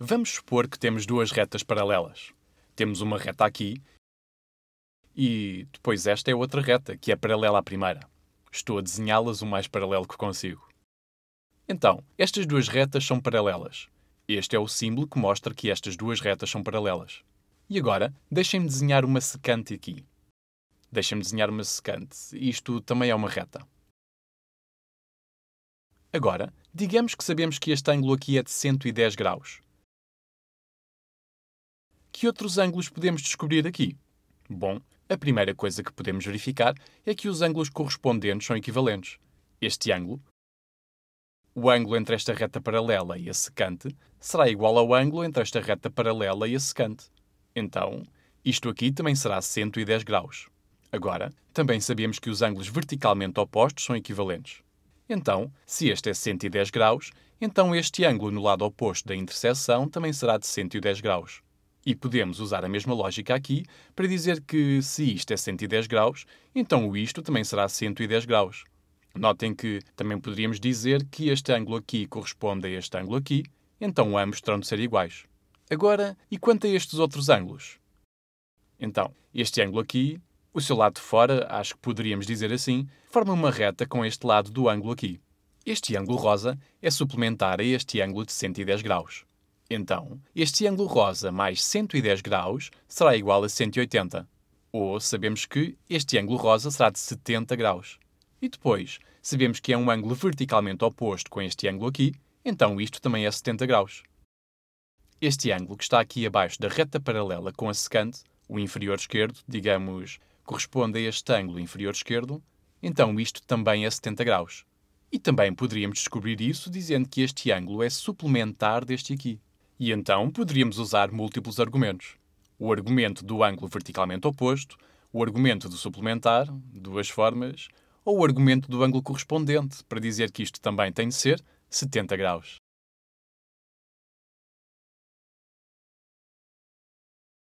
Vamos supor que temos duas retas paralelas. Temos uma reta aqui e depois esta é outra reta, que é paralela à primeira. Estou a desenhá-las o mais paralelo que consigo. Então, estas duas retas são paralelas. Este é o símbolo que mostra que estas duas retas são paralelas. E agora, deixem-me desenhar uma secante aqui. Deixem-me desenhar uma secante. Isto também é uma reta. Agora, digamos que sabemos que este ângulo aqui é de 110 graus que outros ângulos podemos descobrir aqui? Bom, a primeira coisa que podemos verificar é que os ângulos correspondentes são equivalentes. Este ângulo, o ângulo entre esta reta paralela e a secante, será igual ao ângulo entre esta reta paralela e a secante. Então, isto aqui também será 110 graus. Agora, também sabemos que os ângulos verticalmente opostos são equivalentes. Então, se este é 110 graus, então este ângulo no lado oposto da interseção também será de 110 graus. E podemos usar a mesma lógica aqui para dizer que se isto é 110 graus, então o isto também será 110 graus. Notem que também poderíamos dizer que este ângulo aqui corresponde a este ângulo aqui, então ambos terão de ser iguais. Agora, e quanto a estes outros ângulos? Então, este ângulo aqui, o seu lado de fora, acho que poderíamos dizer assim, forma uma reta com este lado do ângulo aqui. Este ângulo rosa é suplementar a este ângulo de 110 graus. Então, este ângulo rosa mais 110 graus será igual a 180. Ou sabemos que este ângulo rosa será de 70 graus. E depois, sabemos que é um ângulo verticalmente oposto com este ângulo aqui, então isto também é 70 graus. Este ângulo que está aqui abaixo da reta paralela com a secante, o inferior esquerdo, digamos, corresponde a este ângulo inferior esquerdo, então isto também é 70 graus. E também poderíamos descobrir isso dizendo que este ângulo é suplementar deste aqui. E então poderíamos usar múltiplos argumentos. O argumento do ângulo verticalmente oposto, o argumento do suplementar, duas formas, ou o argumento do ângulo correspondente, para dizer que isto também tem de ser 70 graus.